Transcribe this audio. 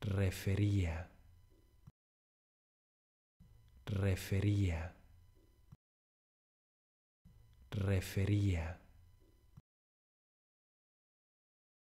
refería, refería, refería.